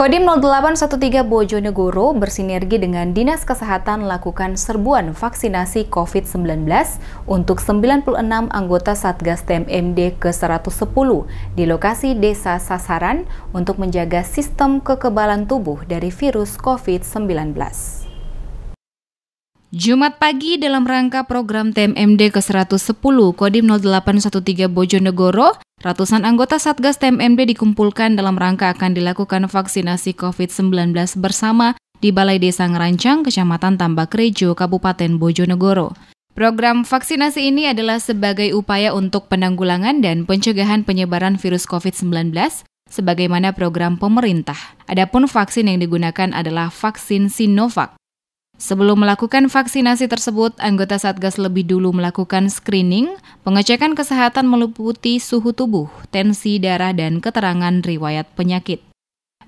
Kodim 0813 Bojonegoro bersinergi dengan Dinas Kesehatan lakukan serbuan vaksinasi COVID-19 untuk 96 anggota Satgas TMMD ke-110 di lokasi desa sasaran untuk menjaga sistem kekebalan tubuh dari virus COVID-19. Jumat pagi dalam rangka program TMMD ke-110 Kodim 0813 Bojonegoro, ratusan anggota Satgas TMMD dikumpulkan dalam rangka akan dilakukan vaksinasi COVID-19 bersama di Balai Desa Ngerancang, Kecamatan Tambakrejo, Kabupaten Bojonegoro. Program vaksinasi ini adalah sebagai upaya untuk penanggulangan dan pencegahan penyebaran virus COVID-19 sebagaimana program pemerintah. Adapun vaksin yang digunakan adalah vaksin Sinovac. Sebelum melakukan vaksinasi tersebut, anggota Satgas lebih dulu melakukan screening, pengecekan kesehatan meliputi suhu tubuh, tensi darah, dan keterangan riwayat penyakit.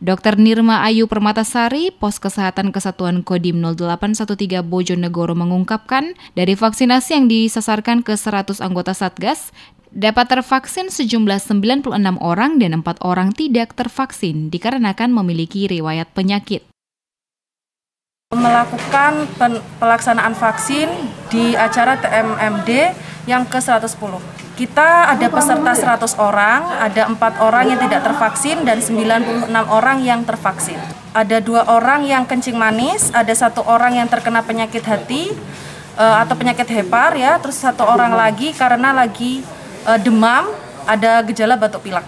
Dr. Nirma Ayu Permatasari, Pos Kesehatan Kesatuan Kodim 0813 Bojonegoro mengungkapkan, dari vaksinasi yang disasarkan ke 100 anggota Satgas, dapat tervaksin sejumlah 96 orang dan 4 orang tidak tervaksin dikarenakan memiliki riwayat penyakit melakukan pelaksanaan vaksin di acara TMMD yang ke-110. Kita ada oh, peserta 100 orang, ada empat orang yang tidak tervaksin dan 96 orang yang tervaksin. Ada dua orang yang kencing manis, ada satu orang yang terkena penyakit hati eh, atau penyakit hepar ya, terus satu orang lagi karena lagi eh, demam, ada gejala batuk pilek.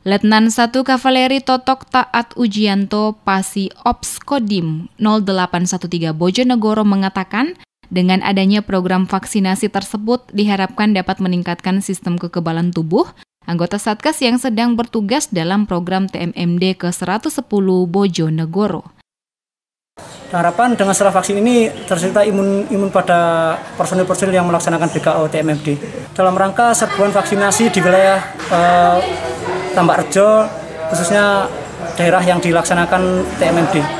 Letnan 1 Kavaleri Totok Taat Ujianto Pasi Ops Kodim 0813 Bojonegoro mengatakan dengan adanya program vaksinasi tersebut diharapkan dapat meningkatkan sistem kekebalan tubuh anggota Satgas yang sedang bertugas dalam program TMMD ke-110 Bojonegoro. Harapan dengan setelah vaksin ini tercipta imun imun pada personil-personil yang melaksanakan BKO TMMD dalam rangka serbuan vaksinasi di wilayah eh, Tambak Rejo khususnya daerah yang dilaksanakan TMMD.